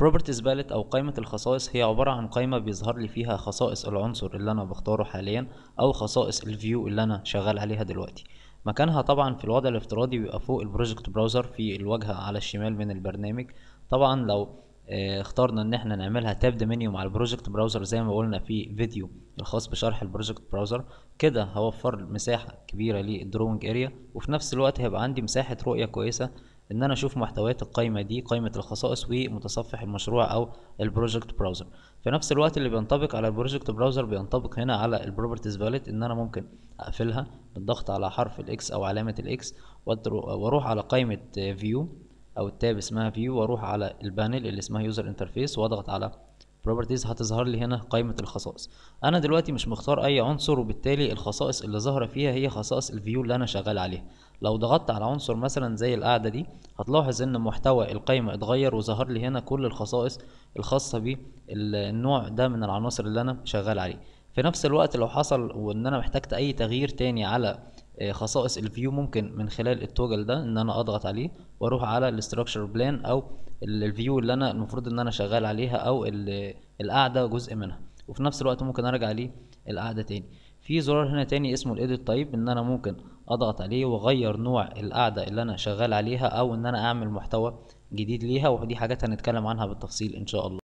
properties palette او قائمة الخصائص هي عبارة عن قائمة بيظهر لي فيها خصائص العنصر اللي انا بختاره حاليا او خصائص الفيو اللي انا شغال عليها دلوقتي مكانها طبعا في الوضع الافتراضي بيبقى فوق البروجكت براوزر في الواجهة على الشمال من البرنامج طبعا لو آه، اخترنا ان احنا نعملها تاب منيو مع البروجكت براوزر زي ما قلنا في فيديو الخاص بشرح البروجكت براوزر كده هوفر مساحة كبيرة للدروينج اريا وفي نفس الوقت هيبقى عندي مساحة رؤية كويسة ان انا اشوف محتويات القائمه دي قائمه الخصائص ومتصفح المشروع او البروجكت براوزر في نفس الوقت اللي بينطبق على البروجكت براوزر بينطبق هنا على البروبرتيز باليت ان انا ممكن اقفلها بالضغط على حرف الاكس او علامه الاكس واروح على قائمه فيو او التاب اسمها فيو واروح على البانل اللي اسمها يوزر انترفيس واضغط على بروبرتيز هتظهر لي هنا قائمة الخصائص انا دلوقتي مش مختار اي عنصر وبالتالي الخصائص اللي ظاهرة فيها هي خصائص الفيو اللي انا شغال عليها لو ضغطت على عنصر مثلا زي القاعدة دي هتلاحظ ان محتوى القائمة اتغير وظهر لي هنا كل الخصائص الخاصة بالنوع ده من العناصر اللي انا شغال عليه في نفس الوقت لو حصل وان انا محتاجت اي تغيير تاني على آه، خصائص الفيو ممكن من خلال التوجل ده ان انا اضغط عليه واروح على الاستراكشر بلان او الفيو اللي انا المفروض ان انا شغال عليها او القاعده جزء منها وفي نفس الوقت ممكن ارجع ليه القاعده تاني في زرار هنا تاني اسمه الايديت تايب ان انا ممكن اضغط عليه واغير نوع القاعده اللي انا شغال عليها او ان انا اعمل محتوى جديد ليها ودي حاجات هنتكلم عنها بالتفصيل ان شاء الله